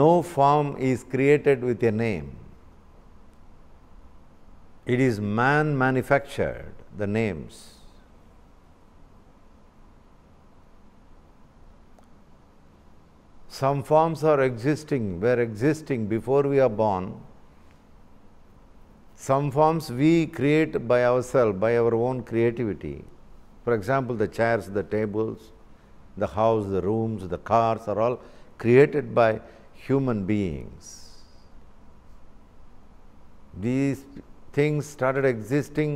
no form is created with a name. It is man manufactured, the names. Some forms are existing, were existing before we are born. Some forms we create by ourselves, by our own creativity. For example, the chairs, the tables, the house, the rooms, the cars are all created by human beings. These things started existing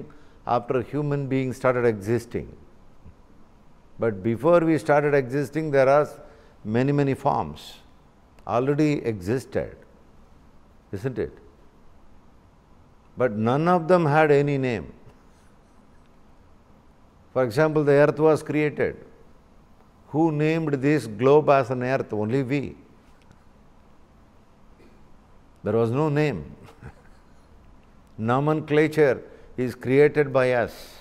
after human beings started existing. But before we started existing, there are many, many forms already existed, isn't it? But none of them had any name. For example, the earth was created. Who named this globe as an earth? Only we. There was no name. Nomenclature is created by us.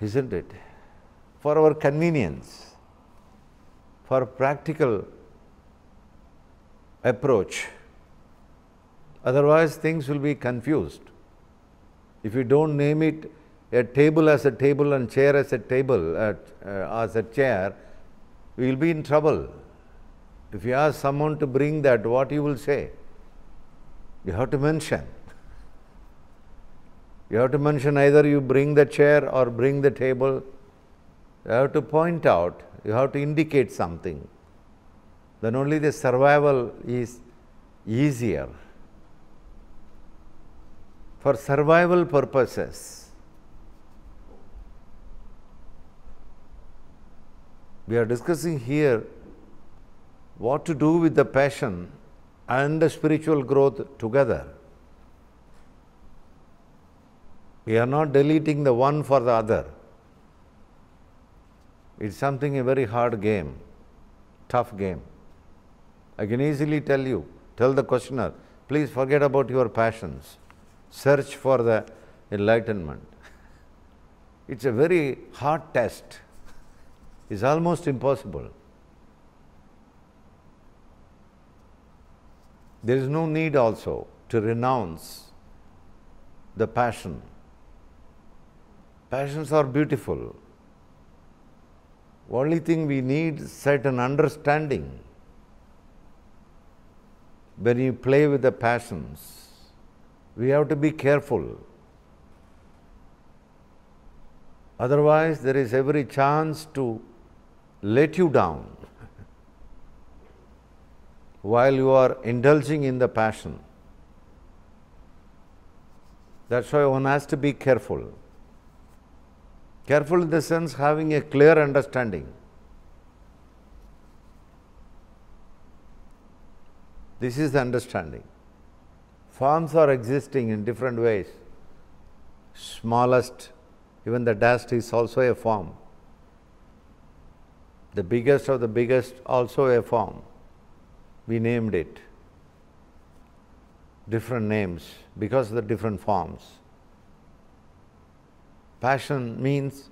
Isn't it? For our convenience, for practical approach. Otherwise, things will be confused. If you don't name it a table as a table and chair as a table, uh, uh as a chair, we will be in trouble. If you ask someone to bring that, what you will say? You have to mention. You have to mention either you bring the chair or bring the table. You have to point out, you have to indicate something. Then only the survival is easier. For survival purposes, we are discussing here what to do with the passion and the spiritual growth together. We are not deleting the one for the other. It's something a very hard game, tough game. I can easily tell you, tell the questioner, please forget about your passions, search for the enlightenment. It's a very hard test, it's almost impossible. There is no need also to renounce the passion. Passions are beautiful. Only thing we need is certain understanding. When you play with the passions, we have to be careful. Otherwise, there is every chance to let you down while you are indulging in the passion. That's why one has to be careful. Careful in the sense having a clear understanding. This is the understanding. Forms are existing in different ways. Smallest, even the dust is also a form. The biggest of the biggest, also a form we named it different names because of the different forms. Passion means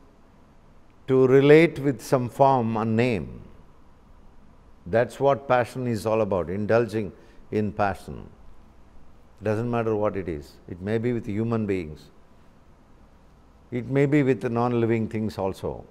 to relate with some form and name. That's what passion is all about, indulging in passion. Doesn't matter what it is. It may be with human beings. It may be with non-living things also.